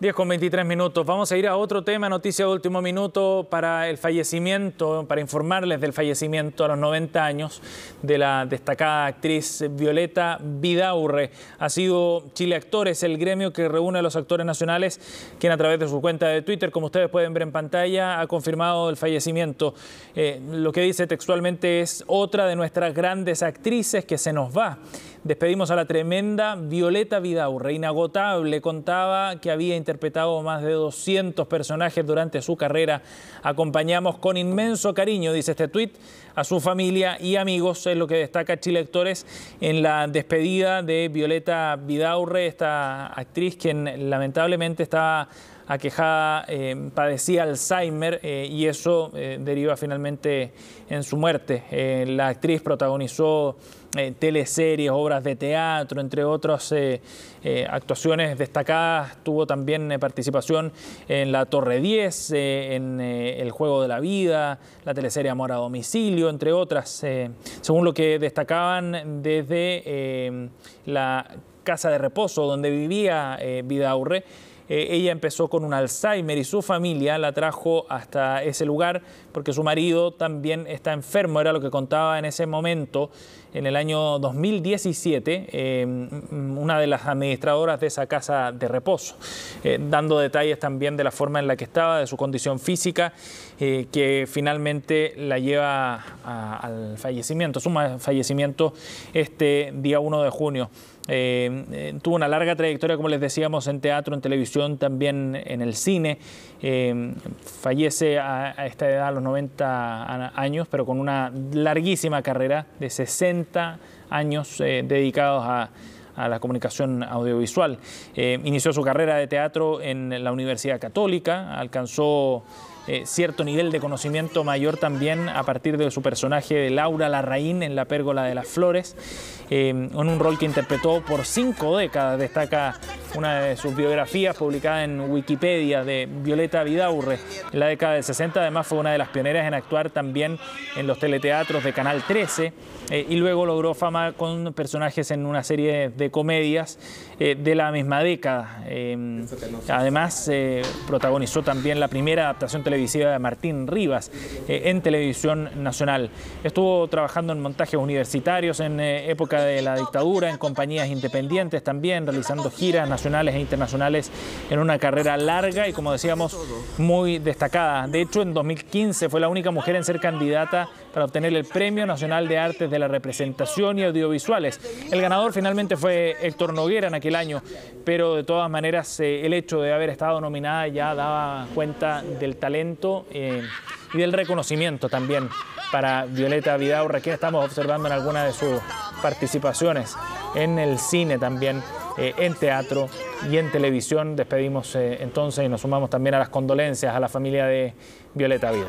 10 con 23 minutos. Vamos a ir a otro tema, noticia de último minuto para el fallecimiento, para informarles del fallecimiento a los 90 años de la destacada actriz Violeta Vidaurre. Ha sido Chile Actores, el gremio que reúne a los actores nacionales, quien a través de su cuenta de Twitter, como ustedes pueden ver en pantalla, ha confirmado el fallecimiento. Eh, lo que dice textualmente es otra de nuestras grandes actrices que se nos va. Despedimos a la tremenda Violeta Vidaurre, inagotable, contaba que había interpretado más de 200 personajes durante su carrera. Acompañamos con inmenso cariño, dice este tuit, a su familia y amigos, es lo que destaca Chile Actores en la despedida de Violeta Vidaurre, esta actriz quien lamentablemente está aquejada eh, padecía Alzheimer eh, y eso eh, deriva finalmente en su muerte. la actriz protagonizó teleseries, obras de teatro, entre otras actuaciones destacadas. Tuvo también participación en La Torre 10, en El Juego de la Vida, la teleserie Amor a Domicilio, entre otras. según lo que destacaban desde la casa de reposo donde vivía Vidaurre. Eh, ella empezó con un Alzheimer y su familia la trajo hasta ese lugar porque su marido también está enfermo, era lo que contaba en ese momento. En el año 2017, em, una de las administradoras de esa casa de reposo, eh, dando detalles también de la forma en la que estaba, de su condición física, eh, que finalmente la lleva al fallecimiento, su fallecimiento este día 1 de junio. Em, tuvo una larga trayectoria, como les decíamos, en teatro, en televisión también en el cine. Eh, fallece a, esta edad, a los 90 años, pero con una larguísima carrera de 60 años eh, dedicados a, la comunicación audiovisual. Eh, inició su carrera de teatro en la Universidad Católica, alcanzó eh, cierto nivel de conocimiento mayor también a partir de su personaje de Laura Larraín en La Pérgola de las Flores, en eh, un rol que interpretó por cinco décadas. Destaca una de sus biografías publicada en Wikipedia de Violeta Vidaurre. En la década del 60 además fue una de las pioneras en actuar también en los teleteatros de Canal 13 eh, y luego logró fama con personajes en una serie de comedias de la misma década. además protagonizó también la primera adaptación televisiva de Martín Rivas eh, en Televisión Nacional. Estuvo trabajando en montajes universitarios en eh, época de la dictadura, en compañías independientes también, realizando giras nacionales e internacionales en una carrera larga y como decíamos, muy destacada. De hecho, en 2015 fue la única mujer en ser candidata para obtener el Premio Nacional de Artes de la Representación y Audiovisuales. El ganador finalmente fue Héctor Noguera en aquel año, pero de todas maneras eh, el hecho de haber estado nominada ya daba cuenta del talento eh, y del reconocimiento también para Violeta Vidaurra, que estamos observando en algunas de sus participaciones en el cine también, eh, en teatro y en televisión. Despedimos eh, entonces y nos sumamos también a las condolencias a la familia de Violeta Vidal.